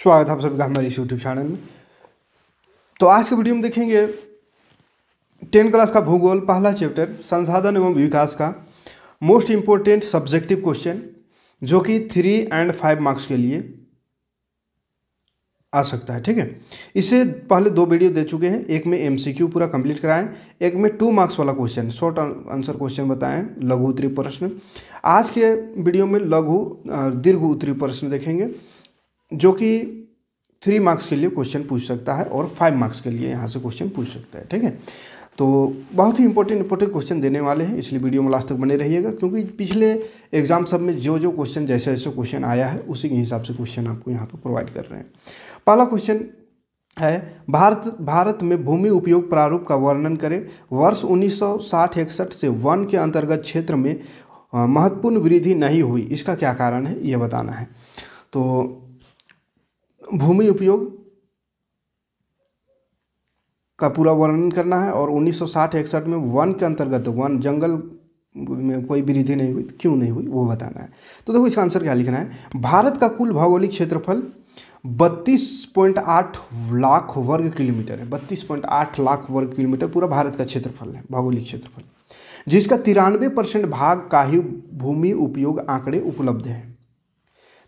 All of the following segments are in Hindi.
स्वागत है आप सबका हमारे इस यूट्यूब चैनल में तो आज के वीडियो में देखेंगे टेन क्लास का भूगोल पहला चैप्टर संसाधन एवं विकास का मोस्ट इम्पोर्टेंट सब्जेक्टिव क्वेश्चन जो कि थ्री एंड फाइव मार्क्स के लिए आ सकता है ठीक है इसे पहले दो वीडियो दे चुके हैं एक में एम पूरा कंप्लीट कराएं एक में टू मार्क्स वाला क्वेश्चन शॉर्ट आंसर क्वेश्चन बताएं लघु उत्तरी प्रश्न आज के वीडियो में लघु दीर्घ उत्तरी प्रश्न देखेंगे जो कि थ्री मार्क्स के लिए क्वेश्चन पूछ सकता है और फाइव मार्क्स के लिए यहाँ से क्वेश्चन पूछ सकता है ठीक है तो बहुत ही इंपॉर्टेंट इंपॉर्टेंट क्वेश्चन देने वाले हैं इसलिए वीडियो में लास्ट तक बने रहिएगा क्योंकि पिछले एग्जाम सब में जो जो क्वेश्चन जैसे जैसे क्वेश्चन आया है उसी के हिसाब से क्वेश्चन आपको यहाँ पर प्रोवाइड कर रहे हैं पहला क्वेश्चन है भारत भारत में भूमि उपयोग प्रारूप का वर्णन करें वर्ष उन्नीस इकसठ से वन के अंतर्गत क्षेत्र में महत्वपूर्ण वृद्धि नहीं हुई इसका क्या कारण है ये बताना है तो भूमि उपयोग का पूरा वर्णन करना है और 1960 इकसठ में वन के अंतर्गत वन जंगल में कोई वृद्धि नहीं हुई क्यों नहीं हुई वो बताना है तो देखो इसका आंसर क्या लिखना है भारत का कुल भौगोलिक क्षेत्रफल 32.8 लाख वर्ग किलोमीटर है 32.8 लाख वर्ग किलोमीटर पूरा भारत का क्षेत्रफल है भौगोलिक क्षेत्रफल जिसका तिरानवे परसेंट भाग का ही भूमि उपयोग आंकड़े उपलब्ध है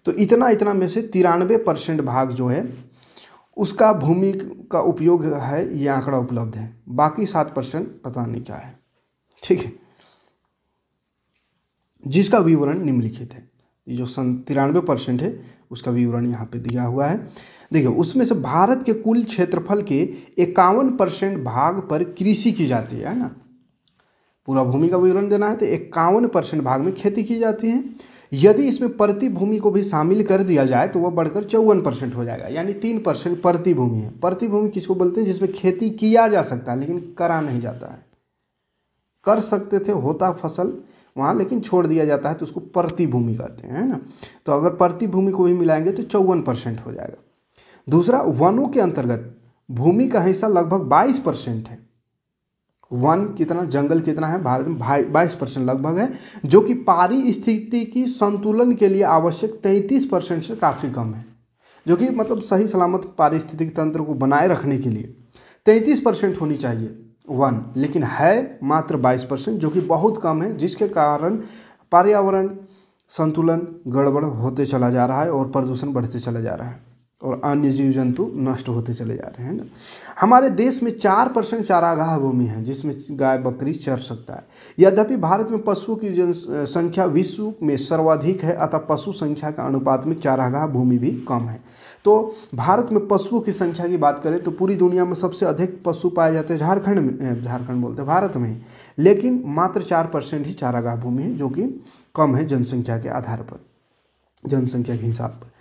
तो इतना इतना में से तिरानवे परसेंट भाग जो है उसका भूमि का उपयोग है ये आंकड़ा उपलब्ध है बाकी सात परसेंट पता नहीं क्या है ठीक है जिसका विवरण निम्नलिखित है ये जो सन तिरानवे परसेंट है उसका विवरण यहाँ पे दिया हुआ है देखिए उसमें से भारत के कुल क्षेत्रफल के इक्यावन परसेंट भाग पर कृषि की जाती है ना पूरा भूमि का विवरण देना है तो इक्यावन परसेंट भाग में खेती की जाती है यदि इसमें प्रतिभूमि को भी शामिल कर दिया जाए तो वह बढ़कर चौवन परसेंट हो जाएगा यानी तीन परसेंट प्रतिभूमि है प्रतिभूमि किसको बोलते हैं जिसमें खेती किया जा सकता है लेकिन करा नहीं जाता है कर सकते थे होता फसल वहाँ लेकिन छोड़ दिया जाता है तो उसको प्रतिभूमि कहते हैं है ना तो अगर प्रतिभूमि को भी मिलाएंगे तो चौवन परसेंट हो जाएगा दूसरा वनों के अंतर्गत भूमि का हिस्सा लगभग बाईस परसेंट है वन कितना जंगल कितना है भारत में बाईस परसेंट लगभग है जो कि पारिस्थिति की संतुलन के लिए आवश्यक तैंतीस परसेंट से काफ़ी कम है जो कि मतलब सही सलामत पारिस्थितिक तंत्र को बनाए रखने के लिए तैंतीस परसेंट होनी चाहिए वन लेकिन है मात्र बाईस परसेंट जो कि बहुत कम है जिसके कारण पर्यावरण संतुलन गड़बड़ होते चला जा रहा है और प्रदूषण बढ़ते चला जा रहा है और अन्य जीव जंतु नष्ट होते चले जा रहे हैं ना हमारे देश में चार परसेंट चारागाह भूमि है जिसमें गाय बकरी चर सकता है यद्यपि भारत में पशुओं की जनसंख्या विश्व में सर्वाधिक है अतः पशु संख्या का अनुपात में चारागाह भूमि भी कम है तो भारत में पशुओं की संख्या की बात करें तो पूरी दुनिया में सबसे अधिक पशु पाए जाते हैं झारखंड में झारखंड बोलते हैं भारत में लेकिन मात्र चार परसेंट ही चारागाह भूमि है जो कि कम है जनसंख्या के आधार पर जनसंख्या के हिसाब पर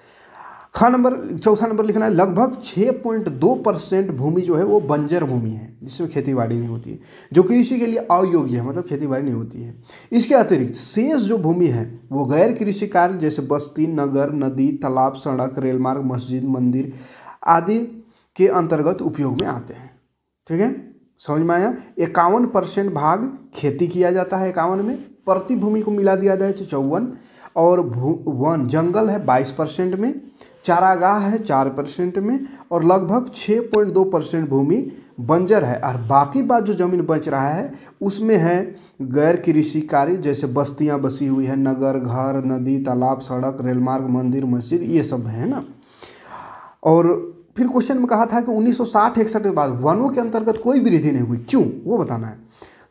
खा नंबर चौथा नंबर लिखना है लगभग छः पॉइंट दो परसेंट भूमि जो है वो बंजर भूमि है जिसमें खेती बाड़ी नहीं होती है जो कृषि के लिए अयोग्य है मतलब खेती बाड़ी नहीं होती है इसके अतिरिक्त शेष जो भूमि है वो गैर कृषि कार्य जैसे बस्ती नगर नदी तालाब सड़क रेलमार्ग मस्जिद मंदिर आदि के अंतर्गत उपयोग में आते हैं ठीक है समझ में आया इक्यावन परसेंट भाग खेती किया जाता है इक्यावन में प्रति भूमि को मिला दिया जाए तो चौवन और भू वन जंगल है बाईस परसेंट में चारागाह है चार परसेंट में और लगभग छः पॉइंट दो परसेंट भूमि बंजर है और बाकी बात जो ज़मीन बच रहा है उसमें है गैर कृषि कार्य जैसे बस्तियाँ बसी हुई है नगर घर नदी तालाब सड़क रेलमार्ग मंदिर मस्जिद ये सब है ना और फिर क्वेश्चन में कहा था कि 1960 इकसठ के बाद वनों के अंतर्गत कोई वृद्धि नहीं हुई क्यों वो बताना है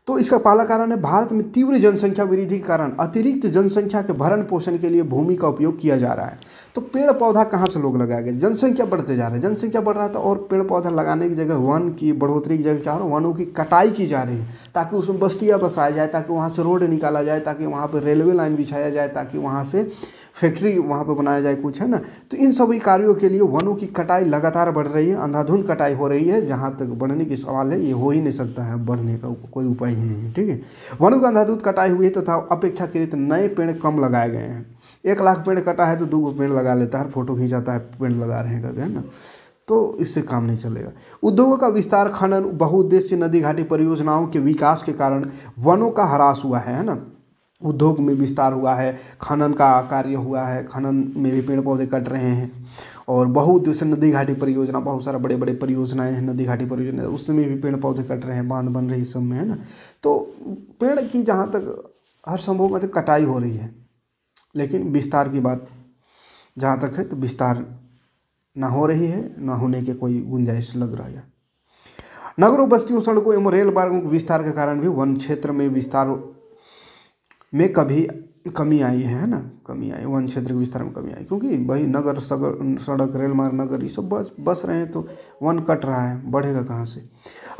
तो इसका पहला कारण है भारत में तीव्र जनसंख्या वृद्धि के कारण अतिरिक्त जनसंख्या के भरण पोषण के लिए भूमि का उपयोग किया जा रहा है तो पेड़ पौधा कहाँ से लोग लगाएंगे जनसंख्या बढ़ते जा रहे हैं जनसंख्या बढ़ रहा था तो और पेड़ पौधा लगाने की जगह वन की बढ़ोतरी की जगह क्या हो रहा वनों की कटाई की जा रही है ताकि उसमें बस्तियाँ बसाया जाए ताकि वहाँ से रोड निकाला जाए ताकि वहाँ पर रेलवे लाइन बिछाया जाए ताकि वहाँ से फैक्ट्री वहाँ पर बनाया जाए कुछ है ना तो इन सभी कार्यों के लिए वनों की कटाई लगातार बढ़ रही है अंधाधुंध कटाई हो रही है जहाँ तक बढ़ने की सवाल है ये हो ही नहीं सकता है बढ़ने का कोई उपाय ही नहीं है ठीक है वनों की अंधाधुंध कटाई हुई है तथा अपेक्षाकृत नए पेड़ कम लगाए गए हैं एक लाख पेड़ कटा है तो दो पेड़ लगा लेता है फोटो खींचाता है पेड़ लगा रहे हैं है ना तो इससे काम नहीं चलेगा उद्योगों का विस्तार खनन बहुउद्देश्य नदी घाटी परियोजनाओं के विकास के कारण वनों का ह्रास हुआ है है ना उद्योग में विस्तार हुआ है खनन का कार्य हुआ है खनन में भी पेड़ पौधे कट रहे हैं और बहुउद्देश्य नदी घाटी परियोजना बहुत सारा बड़े बड़े परियोजनाएं हैं नदी घाटी परियोजना उसमें भी पेड़ पौधे कट रहे हैं बांध बन रही सब में है ना तो पेड़ की जहाँ तक हर संभव मतलब कटाई हो रही है लेकिन विस्तार की बात जहाँ तक है तो विस्तार ना हो रही है ना होने के कोई गुंजाइश लग रहा है नगरों बस्तियों सड़कों एवं रेल मार्गों के विस्तार के कारण भी वन क्षेत्र में विस्तार में कभी कमी आई है ना कमी आई वन क्षेत्र के विस्तार में कमी आई क्योंकि भाई नगर सगर सड़क रेल मार्ग नगर ये सब बस बस रहे हैं तो वन कट रहा है बढ़ेगा कहाँ से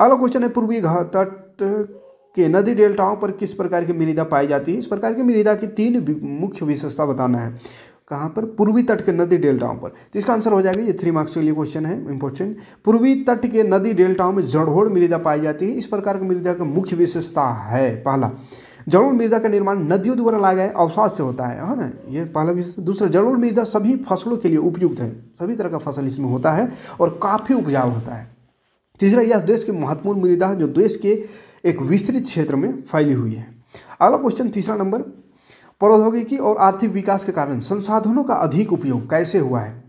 अगला क्वेश्चन है पूर्वी घाट कि नदी डेल्टाओं पर किस प्रकार की मृदा पाई जाती है इस प्रकार की मृदा की तीन मुख्य विशेषता बताना है कहाँ पर पूर्वी तट के नदी डेल्टाओं पर तो इसका आंसर हो जाएगा ये थ्री मार्क्स के लिए क्वेश्चन है इंपॉर्टेंट पूर्वी तट के नदी डेल्टाओं में जड़ोड़ मृदा पाई जाती है इस प्रकार की मृदा का मुख्य विशेषता है पहला जड़ोड़ मृदा का निर्माण नदियों द्वारा लाए गए अवसाद से होता है है हाँ ना ये पहला विशेष दूसरा जड़ोड़ मृदा सभी फसलों के लिए उपयुक्त है सभी तरह का फसल इसमें होता है और काफ़ी उपजाऊ होता है तीसरा यह देश की महत्वपूर्ण मृदा है जो देश के एक विस्तृत क्षेत्र में फैली हुई है अगला क्वेश्चन तीसरा नंबर प्रौद्योगिकी और आर्थिक विकास के कारण संसाधनों का अधिक उपयोग कैसे हुआ है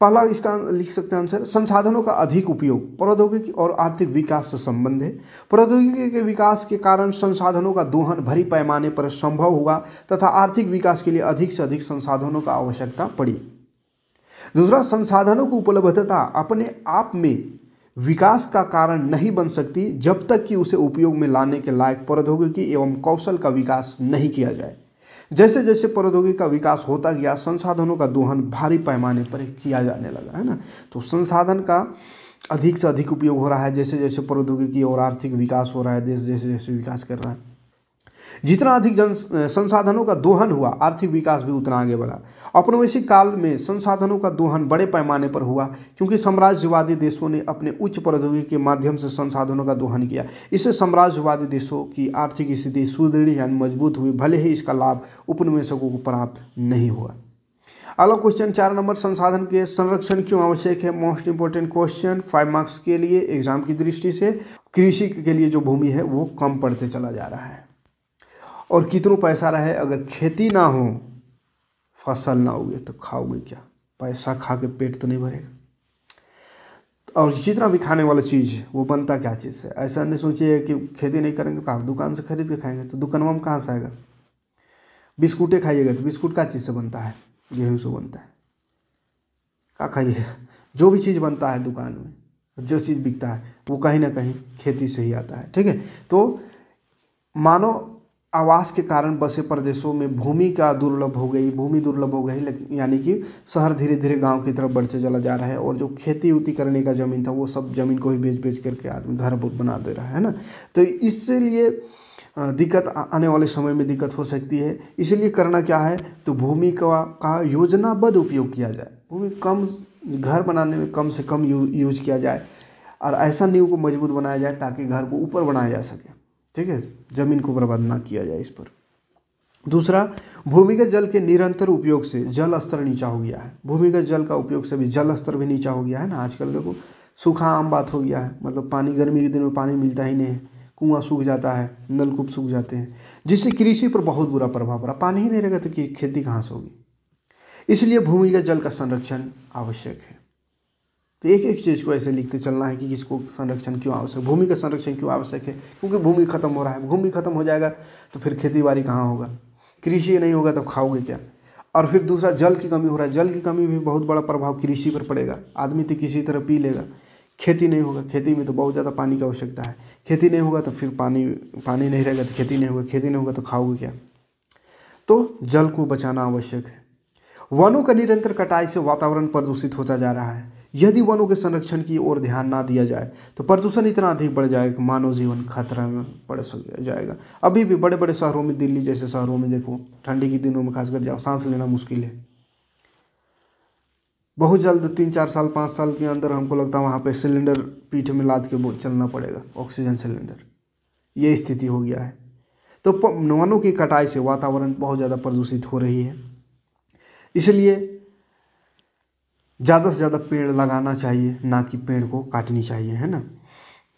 पहला इसका लिख सकते हैं आंसर संसाधनों का अधिक उपयोग प्रौद्योगिकी और आर्थिक विकास से संबंध है प्रौद्योगिकी के विकास के कारण संसाधनों का दोहन भरी पैमाने पर संभव हुआ तथा आर्थिक विकास के लिए अधिक से अधिक संसाधनों का आवश्यकता पड़ी दूसरा संसाधनों की उपलब्धता अपने आप में विकास का कारण नहीं बन सकती जब तक कि उसे उपयोग में लाने के लायक प्रौद्योगिकी एवं कौशल का विकास नहीं किया जाए जैसे जैसे प्रौद्योगिकी का विकास होता गया संसाधनों का दोहन भारी पैमाने पर किया जाने लगा है ना तो संसाधन का अधिक से अधिक उपयोग हो रहा है जैसे जैसे प्रौद्योगिकी और आर्थिक विकास हो रहा है देश जैसे जैसे विकास कर रहा है जितना अधिक जन संसाधनों का दोहन हुआ आर्थिक विकास भी उतना आगे बढ़ा औपनिवेशिक काल में संसाधनों का दोहन बड़े पैमाने पर हुआ क्योंकि साम्राज्यवादी देशों ने अपने उच्च प्रौद्योगिकी के माध्यम से संसाधनों का दोहन किया इससे साम्राज्यवादी देशों की आर्थिक स्थिति सुदृढ़ यानी मजबूत हुई भले ही इसका लाभ उपनिवेशकों को प्राप्त नहीं हुआ अगला क्वेश्चन चार नंबर संसाधन के संरक्षण क्यों आवश्यक है most important question five marks के लिए एग्जाम की दृष्टि से कृषि के लिए जो भूमि है वो कम पड़ते चला जा रहा है और कितनों पैसा रहे अगर खेती ना हो फसल ना होगी तो खाओगे क्या पैसा खा के पेट तो नहीं भरेगा और जितना भी खाने वाला चीज़ है वो बनता क्या चीज़ है ऐसा नहीं सोचिए कि खेती नहीं करेंगे तो आप दुकान से खरीद के खाएंगे तो दुकानवा में कहाँ से आएगा बिस्कुटें खाइएगा तो बिस्कुट का चीज़ से बनता है गेहूँ से बनता है क्या खाइएगा जो भी चीज़ बनता है दुकान में जो चीज़ बिकता है वो कहीं ना कहीं खेती से ही आता है ठीक है तो मानो आवास के कारण बसे प्रदेशों में भूमि का दुर्लभ हो गई भूमि दुर्लभ हो गई लेकिन यानी कि शहर धीरे धीरे गांव की तरफ बढ़ते चला जा रहा है और जो खेती उती करने का ज़मीन था वो सब ज़मीन को ही बेच बेच करके आदमी घर बना दे रहा है ना तो इसलिए दिक्कत आने वाले समय में दिक्कत हो सकती है इसलिए करना क्या है तो भूमि का का योजनाबद्ध उपयोग किया जाए भूमि कम घर बनाने में कम से कम यू, यूज किया जाए और ऐसा नींव को मजबूत बनाया जाए ताकि घर को ऊपर बनाया जा सके ठीक है जमीन को बर्बाद ना किया जाए इस पर दूसरा भूमिगत जल के निरंतर उपयोग से जल स्तर नीचा हो गया है भूमिगत जल का उपयोग से भी जल स्तर भी नीचा हो गया है ना आजकल देखो सूखा आम बात हो गया है मतलब पानी गर्मी के दिन में पानी मिलता ही नहीं है कुआं सूख जाता है नलकूप सूख जाते हैं जिससे कृषि पर बहुत बुरा प्रभाव पड़ा पानी ही नहीं रहेगा तो खेती कहाँ से होगी इसलिए भूमिगत जल का संरक्षण आवश्यक है तो एक एक चीज़ को ऐसे लिखते चलना है कि किसको संरक्षण क्यों आवश्यक भूमि का संरक्षण क्यों आवश्यक है क्योंकि भूमि खत्म हो रहा है भूमि खत्म हो जाएगा तो फिर खेती बाड़ी कहाँ होगा कृषि नहीं होगा तब तो खाओगे क्या और फिर दूसरा जल की कमी हो रहा है जल की कमी भी बहुत बड़ा प्रभाव कृषि पर पड़ेगा आदमी तो किसी तरह पी लेगा खेती नहीं होगा खेती में तो बहुत ज़्यादा पानी की आवश्यकता है खेती नहीं होगा तो फिर पानी पानी नहीं रहेगा तो खेती नहीं होगा खेती नहीं होगा तो खाओगे क्या तो जल को बचाना आवश्यक है वनों का निरंतर कटाई से वातावरण प्रदूषित होता जा रहा है यदि वनों के संरक्षण की ओर ध्यान ना दिया जाए तो प्रदूषण इतना अधिक बढ़ जाएगा कि मानव जीवन खतरा में पड़ जाएगा अभी भी बड़े बड़े शहरों में दिल्ली जैसे शहरों में देखो ठंडी के दिनों में खासकर जाओ सांस लेना मुश्किल है बहुत जल्द तीन चार साल पाँच साल के अंदर हमको लगता है वहाँ पर सिलेंडर पीठ में लाद के चलना पड़ेगा ऑक्सीजन सिलेंडर ये स्थिति हो गया है तो वनों की कटाई से वातावरण बहुत ज़्यादा प्रदूषित हो रही है इसलिए ज़्यादा से ज़्यादा पेड़ लगाना चाहिए ना कि पेड़ को काटनी चाहिए है ना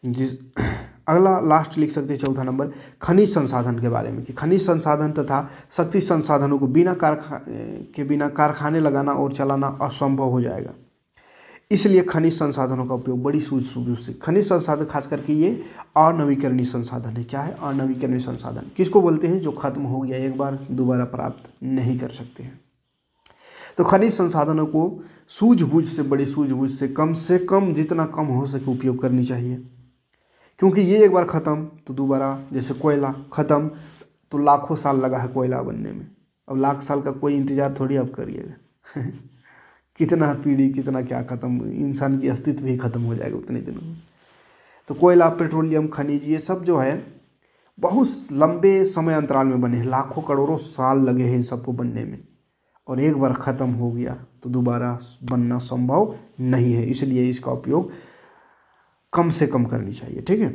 जिस अगला लास्ट लिख सकते हैं चौथा नंबर खनिज संसाधन के बारे में कि खनिज संसाधन तथा शक्ति संसाधनों को बिना कारखा के बिना कारखाने लगाना और चलाना असंभव हो जाएगा इसलिए खनिज संसाधनों का उपयोग बड़ी सूझ सूझ से खनिज संसाधन खास करके ये अनवीकरणीय संसाधन है क्या है अनवीकरणीय संसाधन किसको बोलते हैं जो खत्म हो गया एक बार दोबारा प्राप्त नहीं कर सकते हैं तो खनिज संसाधनों को सूझबूझ से बड़ी सूझबूझ से कम से कम जितना कम हो सके उपयोग करनी चाहिए क्योंकि ये एक बार ख़त्म तो दोबारा जैसे कोयला ख़त्म तो लाखों साल लगा है कोयला बनने में अब लाख साल का कोई इंतज़ार थोड़ी अब करिएगा कितना पीढ़ी कितना क्या ख़त्म इंसान की अस्तित्व ही ख़त्म हो जाएगा उतने दिनों में तो कोयला पेट्रोलियम खनिज ये सब जो है बहुत लंबे समय अंतराल में बने हैं लाखों करोड़ों साल लगे हैं इन सबको बनने में और एक बार ख़त्म हो गया तो दोबारा बनना संभव नहीं है इसलिए इसका उपयोग कम से कम करनी चाहिए ठीक है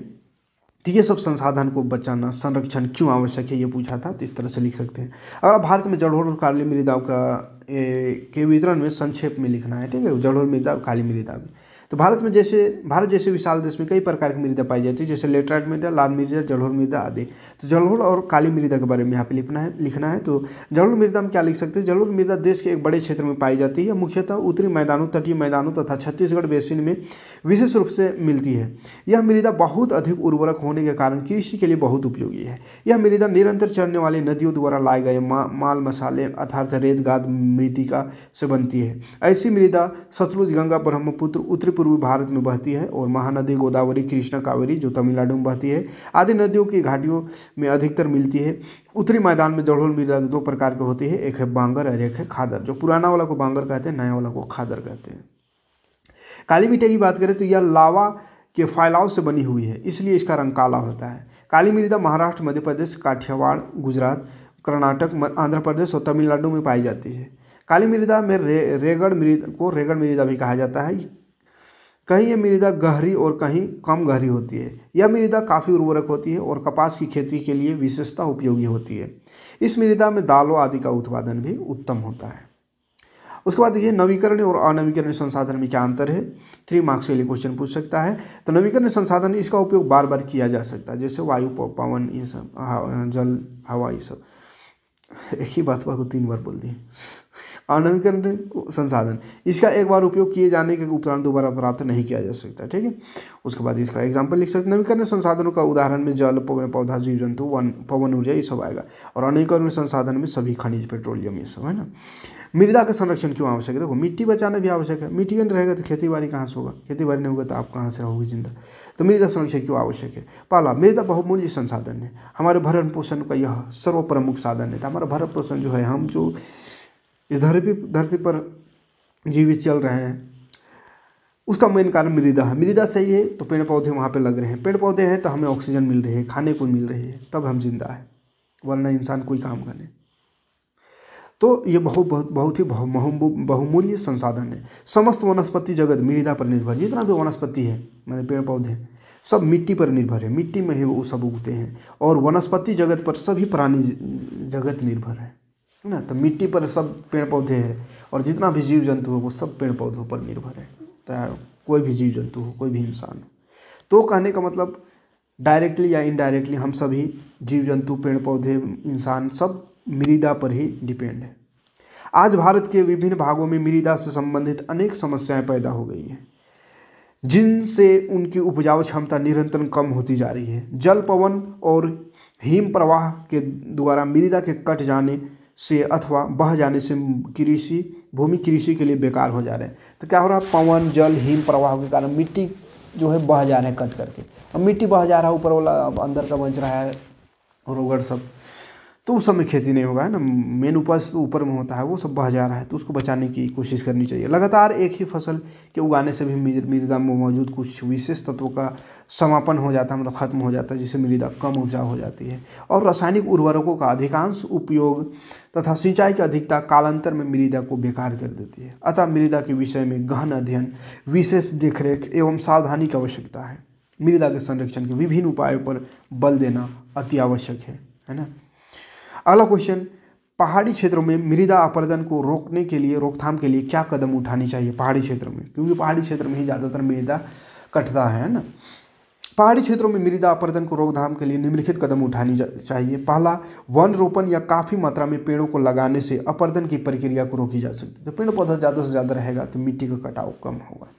तो ये सब संसाधन को बचाना संरक्षण क्यों आवश्यक है ये पूछा था तो इस तरह से लिख सकते हैं अगर आप भारत में जड़ोर और काली मृदाओं का ए, के वितरण में संक्षेप में लिखना है ठीक है जड़ोर मृदा काली मृदा में तो भारत में जैसे भारत जैसे विशाल देश में कई प्रकार की मृदा पाई जाती है जैसे लेटराइट मृदा लाल मृदा जलोहर मृदा आदि तो जलोहर और काली मृदा के बारे में यहाँ पे लिखना है लिखना है तो जलोहर मृदा हम क्या लिख सकते हैं जलोर मृदा देश के एक बड़े क्षेत्र में पाई जाती है मुख्यतः उत्तरी मैदानों तटीय मैदानों तथा छत्तीसगढ़ बेसिन में विशेष रूप से मिलती है यह मृदा बहुत अधिक उर्वरक होने के कारण कृषि के लिए बहुत उपयोगी है यह मृदा निरंतर चढ़ने वाली नदियों द्वारा लाए गए मा, माल मसाले अर्थात गाद मृतिका से बनती है ऐसी मृदा सतलुज गंगा ब्रह्मपुत्र उत्तरी पूर्वी भारत में बहती है और महानदी गोदावरी कृष्णा कावेरी जो तमिलनाडु में बहती है आदि नदियों की घाटियों में अधिकतर मिलती है उत्तरी मैदान में जड़ोल मृदा दो प्रकार की होती है एक है बांगर और एक है खादर जो पुराना वाला को बांगर कहते हैं नया वाला को खादर कहते हैं काली मिट्टी की बात करें तो यह लावा के फैलाव से बनी हुई है इसलिए इसका रंग काला होता है काली मृदा महाराष्ट्र मध्य प्रदेश काठियावाड़ गुजरात कर्नाटक आंध्र प्रदेश और तमिलनाडु में पाई जाती है काली मृदा में रे रेगड़ मृदा को रेगड़ मृदा भी कहा जाता है कहीं ये मृदा गहरी और कहीं कम गहरी होती है यह मृदा काफ़ी उर्वरक होती है और कपास की खेती के लिए विशेषता उपयोगी होती है इस मृदा में दालों आदि का उत्पादन भी उत्तम होता है उसके बाद देखिए नवीकरण और अनवीकरण संसाधन में क्या अंतर है थ्री मार्क्स के लिए क्वेश्चन पूछ सकता है तो नवीकरण संसाधन इसका उपयोग बार बार किया जा सकता है जैसे वायु पवन ये सब जल हवा ये सब एक ही बात को तीन बार बोल दिए आणविकरण संसाधन इसका एक बार उपयोग किए जाने के उपरांत दोबारा प्राप्त नहीं किया जा सकता ठीक है उसके बाद इसका एग्जाम्पल लिख सकते नवीकरण संसाधनों का उदाहरण में जल पवन पौधा जीव जंतु वन पवन ऊर्जा ये सब आएगा और अनवीकरण संसाधन में सभी खनिज पेट्रोलियम ये सब है ना मृदा का संरक्षण क्यों आवश्यक है देखो मिट्टी बचाना भी आवश्यक है मिट्टी नहीं रहेगा तो खेती बाड़ी कहाँ से होगा खेती बाड़ी नहीं होगा तो आप कहाँ से रहोगे जिंदा तो मृदा संरक्षण क्यों आवश्यक है पाला मृदा बहुमूल्य संसाधन है हमारे भरण पोषण का यह सर्व प्रमुख साधन है तो हमारा भरण पोषण जो है हम जो इस धरती धरती पर जीवित चल रहे हैं उसका मेन कारण मृदा है मृदा सही है तो पेड़ पौधे वहाँ पे लग रहे हैं पेड़ पौधे हैं तो हमें ऑक्सीजन मिल रही है खाने को मिल रही है तब हम जिंदा है वरना इंसान कोई काम का नहीं तो ये बहुत बहुत बहुत ही बहुमूल्य संसाधन है समस्त वनस्पति जगत मृदा पर निर्भर जितना भी वनस्पति है मैंने पेड़ पौधे सब मिट्टी पर निर्भर है मिट्टी में ही वो सब उगते हैं और वनस्पति जगत पर सभी प्राणी जगत निर्भर है है ना तो मिट्टी पर सब पेड़ पौधे हैं और जितना भी जीव जंतु हो वो सब पेड़ पौधों पर निर्भर है तो कोई भी जीव जंतु हो कोई भी इंसान हो तो कहने का मतलब डायरेक्टली या इनडायरेक्टली हम सभी जीव जंतु पेड़ पौधे इंसान सब मृदा पर ही डिपेंड है आज भारत के विभिन्न भागों में मृदा से संबंधित अनेक समस्याएं पैदा हो गई हैं जिनसे उनकी उपजाऊ क्षमता निरंतर कम होती जा रही है जल पवन और हिम प्रवाह के द्वारा मृदा के कट जाने से अथवा बह जाने से कृषि भूमि कृषि के लिए बेकार हो जा रहे हैं तो क्या हो रहा है पवन जल हिम प्रवाह के कारण मिट्टी जो है बह जा रहे हैं कट करके अब मिट्टी बह जा रहा है ऊपर वाला अंदर का बच रहा है रोगड़ सब तो उस समय खेती नहीं होगा है ना मेन उपज तो ऊपर में होता है वो सब बह जा रहा है तो उसको बचाने की कोशिश करनी चाहिए लगातार एक ही फसल के उगाने से भी मृदा में मौजूद कुछ विशेष तत्वों का समापन हो जाता है मतलब ख़त्म हो जाता है जिससे मृदा कम उपजाऊ हो जाती है और रासायनिक उर्वरकों का अधिकांश उपयोग तथा सिंचाई की अधिकता कालांतर में मृदा को बेकार कर देती है अतः मृदा के विषय में गहन अध्ययन विशेष देखरेख एवं सावधानी की आवश्यकता है मृदा के संरक्षण के विभिन्न उपायों पर बल देना अति आवश्यक है है ना अगला क्वेश्चन पहाड़ी क्षेत्रों में मृदा अपरदन को रोकने के लिए रोकथाम के लिए क्या कदम उठाने चाहिए पहाड़ी क्षेत्रों में क्योंकि पहाड़ी क्षेत्र में ही ज़्यादातर मृदा कटता है ना पहाड़ी क्षेत्रों में मृदा अपरदन को रोकथाम के लिए निम्नलिखित कदम उठानी चाहिए पहला वन रोपण या काफ़ी मात्रा में पेड़ों को लगाने से अपरदन की प्रक्रिया को रोकी जा सकती है तो पेड़ पौधा ज़्यादा से ज़्यादा रहेगा तो मिट्टी का कटाव कम होगा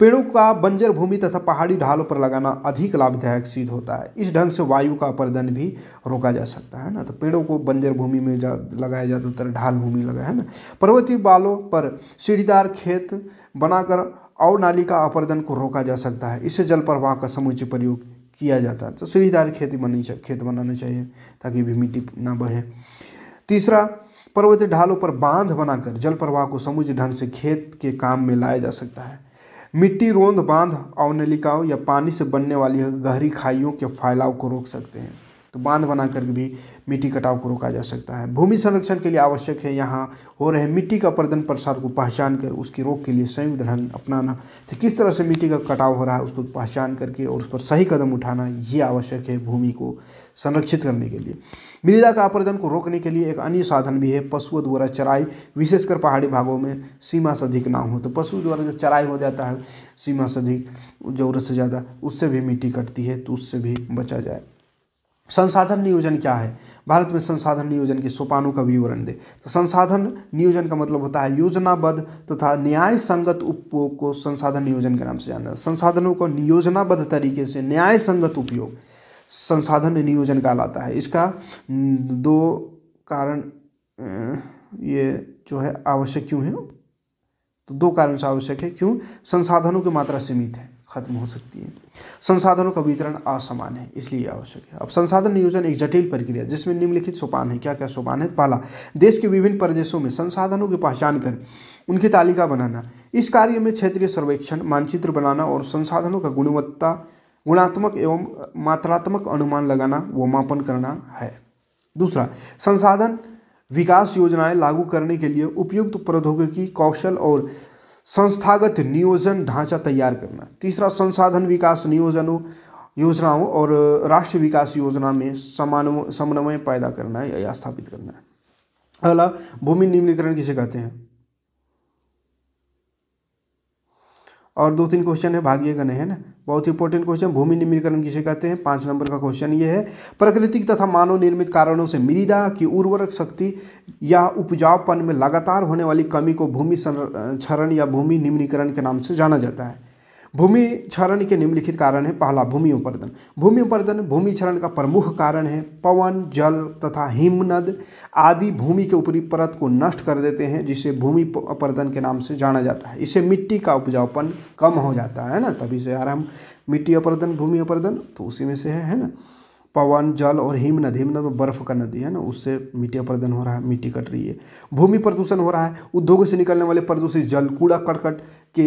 पेड़ों का बंजर भूमि तथा पहाड़ी ढालों पर लगाना अधिक लाभदायक सिद्ध होता है इस ढंग से वायु का अपरदन भी रोका जा सकता है ना तो पेड़ों को बंजर भूमि में जा लगाया ज़्यादातर ढाल भूमि लगा है ना पर्वतीय बालों पर सीढ़ीदार खेत बनाकर और नाली का अपरदन को रोका जा सकता है इससे जल प्रवाह का समुचित प्रयोग किया जाता है तो सीढ़ीदार खेती बनी खेत बनाना चाहिए ताकि भी मिट्टी ना बहे तीसरा पर्वतीय ढालों पर बांध बनाकर जल प्रवाह को समुचित ढंग से खेत के काम में लाया जा सकता है मिट्टी रोंद बांध अवनलिकाओं या पानी से बनने वाली गहरी खाइयों के फैलाव को रोक सकते हैं तो बांध बना करके भी मिट्टी कटाव को रोका जा सकता है भूमि संरक्षण के लिए आवश्यक है यहाँ हो रहे मिट्टी का प्रदन प्रसार को पहचान कर उसकी रोक के लिए संयुक्त ढंग अपनाना तो किस तरह से मिट्टी का कटाव हो रहा है उसको पहचान करके और उस पर सही कदम उठाना ये आवश्यक है भूमि को संरक्षित करने के लिए मृदा का अपर्दन को रोकने के लिए एक अन्य साधन भी है पशुओं द्वारा चराई विशेषकर पहाड़ी भागों में सीमा से अधिक ना हो तो पशु द्वारा जो चराई हो जाता है सीमा से अधिक जरूरत से ज़्यादा उससे भी मिट्टी कटती है तो उससे भी बचा जाए संसाधन नियोजन क्या है भारत में संसाधन नियोजन के सोपानों का विवरण दे तो संसाधन नियोजन का मतलब होता है योजनाबद्ध तथा न्याय संगत उपयोग को संसाधन नियोजन के नाम से जाना संसाधनों को नियोजनाबद्ध तरीके से न्याय संगत उपयोग संसाधन नियोजन कहलाता है इसका दो कारण ये जो है आवश्यक क्यों है तो दो कारण से आवश्यक है क्यों संसाधनों की मात्रा सीमित है खत्म हो सकती है संसाधनों का वितरण असमान है इसलिए आवश्यक है अब संसाधन नियोजन एक जटिल प्रक्रिया जिसमें निम्नलिखित सोपान है क्या क्या सोपान है पहला देश के विभिन्न प्रदेशों में संसाधनों की पहचान कर उनकी तालिका बनाना इस कार्य में क्षेत्रीय सर्वेक्षण मानचित्र बनाना और संसाधनों का गुणवत्ता गुणात्मक एवं मात्रात्मक अनुमान लगाना व मापन करना है दूसरा संसाधन विकास योजनाएं लागू करने के लिए उपयुक्त प्रौद्योगिकी कौशल और संस्थागत नियोजन ढांचा तैयार करना तीसरा संसाधन विकास नियोजनों योजनाओं और राष्ट्रीय विकास योजना में समान समन्वय पैदा करना या स्थापित करना है अगला भूमि निम्नीकरण किसे कहते हैं और दो तीन क्वेश्चन है भाग्य गण है ना बहुत ही इंपॉर्टेंट क्वेश्चन भूमि निम्नीकरण किसे कहते हैं पाँच नंबर का क्वेश्चन ये है प्राकृतिक तथा मानव निर्मित कारणों से मृदा की उर्वरक शक्ति या उपजाऊपन में लगातार होने वाली कमी को भूमि संरक्षण या भूमि निम्नीकरण के नाम से जाना जाता है भूमि क्षरण के निम्नलिखित कारण है पहला भूमि उपर्दन भूमि उपर्दन भूमि क्षरण का प्रमुख कारण है पवन जल तथा हिमनद आदि भूमि के ऊपरी परत को नष्ट कर देते हैं जिसे भूमि अपर्दन के नाम से जाना जाता है इससे मिट्टी का उपजाऊपन कम हो जाता है ना तभी से यार हम मिट्टी अपर्दन भूमि अपर्दन तो उसी में से है है ना पवन जल और हिम नदी हिम नदी बर्फ का नदी है ना उससे मिट्टी अपर्दन हो रहा है मिट्टी कट रही है भूमि प्रदूषण हो रहा है उद्योगों से निकलने वाले प्रदूषित जल कूड़ा करकट के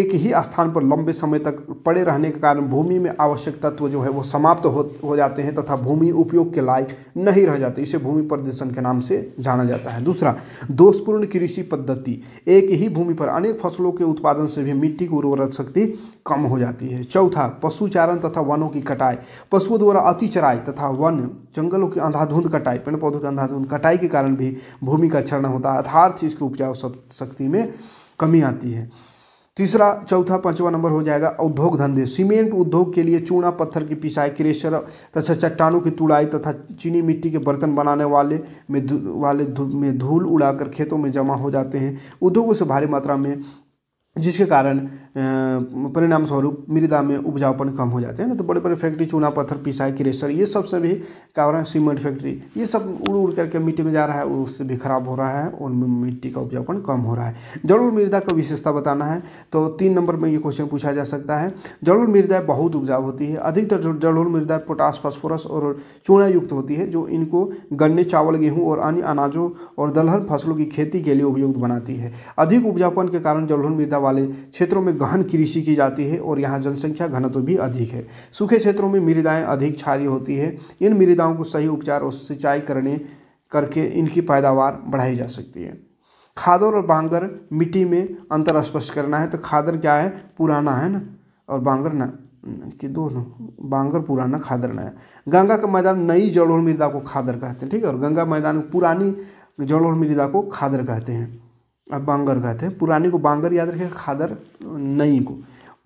एक ही स्थान पर लंबे समय तक पड़े रहने के कारण भूमि में आवश्यक तत्व जो है वो समाप्त हो हो जाते हैं तथा भूमि उपयोग के लायक नहीं रह जाती इसे भूमि प्रदूषण के नाम से जाना जाता है दूसरा दोषपूर्ण कृषि पद्धति एक ही भूमि पर अनेक फसलों के उत्पादन से भी मिट्टी की उर्वरक शक्ति कम हो जाती है चौथा पशुचारण तथा वनों की कटाई पशुओं द्वारा अति चराई तथा वन जंगलों की अंधाधुंध कटाई पेड़ पौधों की अंधाधुंध कटाई के कारण भी भूमि का क्षरण होता है अर्थार्थ इसकी उपजाऊ शक्ति में कमी आती है तीसरा चौथा पांचवा नंबर हो जाएगा उद्योग धंधे सीमेंट उद्योग के लिए चूना पत्थर की पिसाई क्रेशर तथा चट्टानों की तुड़ाई तथा चीनी मिट्टी के बर्तन बनाने वाले में वाले में धूल उड़ाकर खेतों में जमा हो जाते हैं उद्योगों से भारी मात्रा में जिसके कारण परिणाम स्वरूप मृदा में उपजाऊपन कम हो जाते हैं ना तो बड़े बड़े फैक्ट्री चूना पत्थर पिसाई क्रेशर ये सब से भी है सीमेंट फैक्ट्री ये सब उड़ उड़ करके मिट्टी में जा रहा है उससे भी खराब हो रहा है और मिट्टी का उपजाऊपन कम हो रहा है जड़ मृदा का विशेषता बताना है तो तीन नंबर में ये क्वेश्चन पूछा जा सकता है जड़ मृदा बहुत उपजाऊ होती है अधिकतर जड़ मृदा पोटास फॉस्फोरस और चूना युक्त होती है जो इनको गन्ने चावल गेहूँ और अन्य अनाजों और दलहन फसलों की खेती के लिए उपयुक्त बनाती है अधिक उपजापन के कारण जलोढ़ मृदा वाले क्षेत्रों में गहन कृषि की जाती है और यहाँ जनसंख्या घनत्व भी अधिक है सूखे क्षेत्रों में मृदाएँ अधिक क्षारी होती है इन मृदाओं को सही उपचार और सिंचाई करने करके इनकी पैदावार बढ़ाई जा सकती है खादर और बांगर मिट्टी में अंतर स्पष्ट करना है तो खादर क्या है पुराना है ना और बांगर ना कि दोनों बांगर पुराना खादर नया गंगा का मैदान नई जड़ोल मृदा को खादर कहते हैं ठीक है और गंगा मैदान पुरानी जड़ोल मृदा को खादर कहते हैं बांगर कहते हैं पुरानी को बांगर याद रखें खादर नई को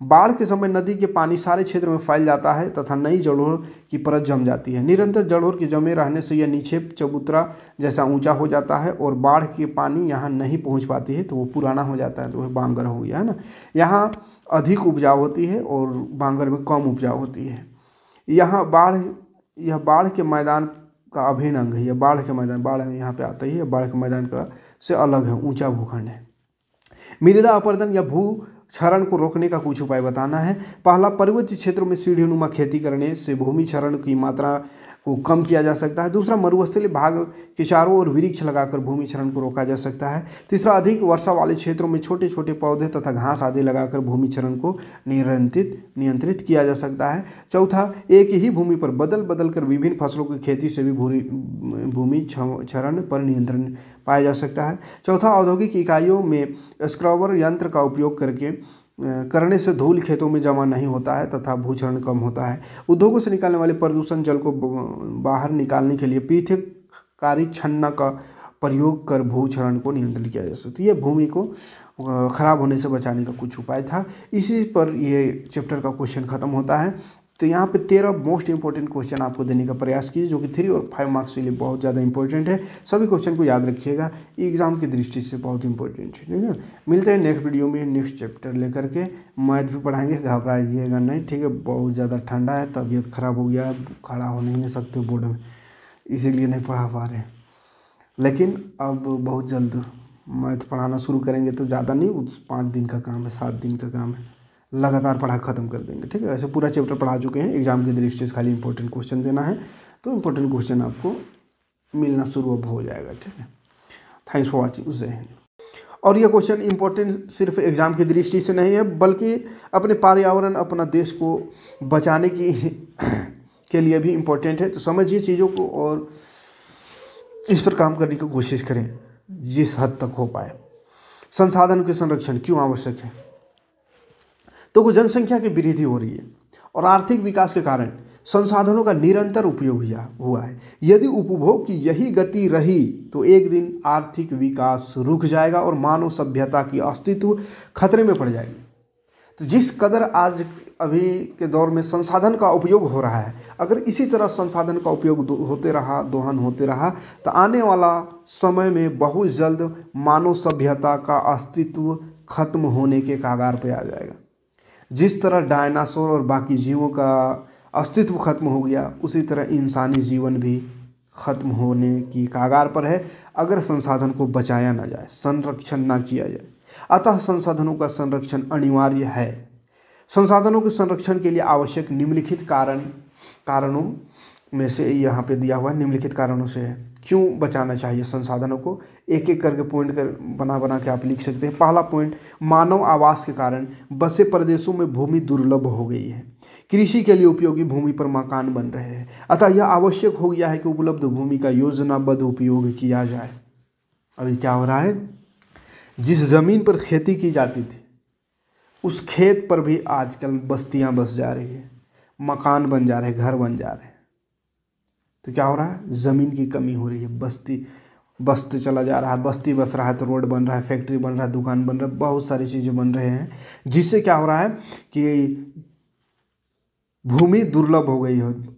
बाढ़ के समय नदी के पानी सारे क्षेत्र में फैल जाता है तथा नई जड़ोर की परत जम जाती है निरंतर जड़ोर के जमे रहने से यह नीचे चबूतरा जैसा ऊंचा हो जाता है और बाढ़ के पानी यहाँ नहीं पहुँच पाती है तो वो पुराना हो जाता है तो वह बांगर हो गया है ना यहाँ अधिक उपजाऊ होती है और बांगर में कम उपजाऊ होती है यहाँ बाढ़ यह बाढ़ के मैदान का अभिन्न अंग है यह बाढ़ के मैदान बाढ़ यहाँ पर आता ही है बाढ़ के मैदान का से अलग है ऊंचा भूखंड है मृदा अपर्दन या भू क्षरण को रोकने का कुछ उपाय बताना है पहला पर्वतीय क्षेत्रों में सीढ़ीनुमा खेती करने से भूमि क्षरण की मात्रा को कम किया जा सकता है दूसरा मरुस्थली भाग के चारों ओर वृक्ष लगाकर भूमि क्षरण को रोका जा सकता है तीसरा अधिक वर्षा वाले क्षेत्रों में छोटे छोटे पौधे तथा घास आदि लगाकर भूमि क्षरण को नियंत्रित नियंत्रित किया जा सकता है चौथा एक ही भूमि पर बदल बदल कर विभिन्न फसलों की खेती से भी भूमि क्षरण पर नियंत्रण पाया जा सकता है चौथा औद्योगिक इकाइयों में स्क्रबर यंत्र का उपयोग करके करने से धूल खेतों में जमा नहीं होता है तथा भूचरण कम होता है उद्योगों से निकालने वाले प्रदूषण जल को बाहर निकालने के लिए पीथकारी छन्ना का प्रयोग कर भूचरण को नियंत्रित किया जा सकता है ये भूमि को ख़राब होने से बचाने का कुछ उपाय था इसी पर ये चैप्टर का क्वेश्चन ख़त्म होता है तो यहाँ पे तेरह मोस्ट इंपॉर्टेंट क्वेश्चन आपको देने का प्रयास कीजिए जो कि थ्री और फाइव मार्क्स के लिए बहुत ज़्यादा इंपॉर्टेंट है सभी क्वेश्चन को याद रखिएगा एग्जाम की दृष्टि से बहुत इंपॉर्टेंट है ठीक है मिलते हैं नेक्स्ट वीडियो में नेक्स्ट चैप्टर लेकर के मैथ भी पढ़ाएंगे घबराइएगा नहीं ठीक है बहुत ज़्यादा ठंडा है तबीयत खराब हो गया है खड़ा हो नहीं सकते बोर्ड में इसीलिए नहीं पढ़ा पा रहे लेकिन अब बहुत जल्द मैथ पढ़ाना शुरू करेंगे तो ज़्यादा नहीं उस पाँच दिन का काम है सात दिन का काम है लगातार पढ़ा खत्म कर देंगे ठीक है ऐसे पूरा चैप्टर पढ़ा चुके हैं एग्जाम के दृष्टि से खाली इंपॉर्टेंट क्वेश्चन देना है तो इंपॉर्टेंट क्वेश्चन आपको मिलना शुरू अब हो जाएगा ठीक है थैंक्स फॉर वॉचिंग जय हिंद और यह क्वेश्चन इम्पोर्टेंट सिर्फ एग्ज़ाम की दृष्टि से नहीं है बल्कि अपने पर्यावरण अपना देश को बचाने की के लिए भी इम्पोर्टेंट है तो समझिए चीज़ों को और इस पर काम करने की कोशिश करें जिस हद तक हो पाए संसाधन के संरक्षण क्यों आवश्यक है तो वो जनसंख्या की वृद्धि हो रही है और आर्थिक विकास के कारण संसाधनों का निरंतर उपयोग हुआ है यदि उपभोग की यही गति रही तो एक दिन आर्थिक विकास रुक जाएगा और मानव सभ्यता की अस्तित्व खतरे में पड़ जाएगी तो जिस कदर आज अभी के दौर में संसाधन का उपयोग हो रहा है अगर इसी तरह संसाधन का उपयोग होते रहा दोहन होते रहा तो आने वाला समय में बहुत जल्द मानव सभ्यता का अस्तित्व खत्म होने के कागार पर आ जाएगा जिस तरह डायनासोर और बाकी जीवों का अस्तित्व खत्म हो गया उसी तरह इंसानी जीवन भी खत्म होने की कागार पर है अगर संसाधन को बचाया ना जाए संरक्षण ना किया जाए अतः संसाधनों का संरक्षण अनिवार्य है संसाधनों के संरक्षण के लिए आवश्यक निम्नलिखित कारण कारणों में से यहाँ पे दिया हुआ निम्नलिखित कारणों से है क्यों बचाना चाहिए संसाधनों को एक एक करके पॉइंट कर बना बना के आप लिख सकते हैं पहला पॉइंट मानव आवास के कारण बसे प्रदेशों में भूमि दुर्लभ हो गई है कृषि के लिए उपयोगी भूमि पर मकान बन रहे हैं अतः यह आवश्यक हो गया है कि उपलब्ध भूमि का योजनाबद्ध उपयोग किया जाए अभी क्या हो रहा है जिस ज़मीन पर खेती की जाती थी उस खेत पर भी आजकल बस्तियाँ बस जा रही है मकान बन जा रहे घर बन जा रहे तो क्या हो रहा है ज़मीन की कमी हो रही है बस्ती बस्ती चला जा रहा है बस्ती बस रहा है तो रोड बन रहा है फैक्ट्री बन रहा है दुकान बन रहा है बहुत सारी चीज़ें बन रहे हैं जिससे क्या हो रहा है कि भूमि दुर्लभ हो गई है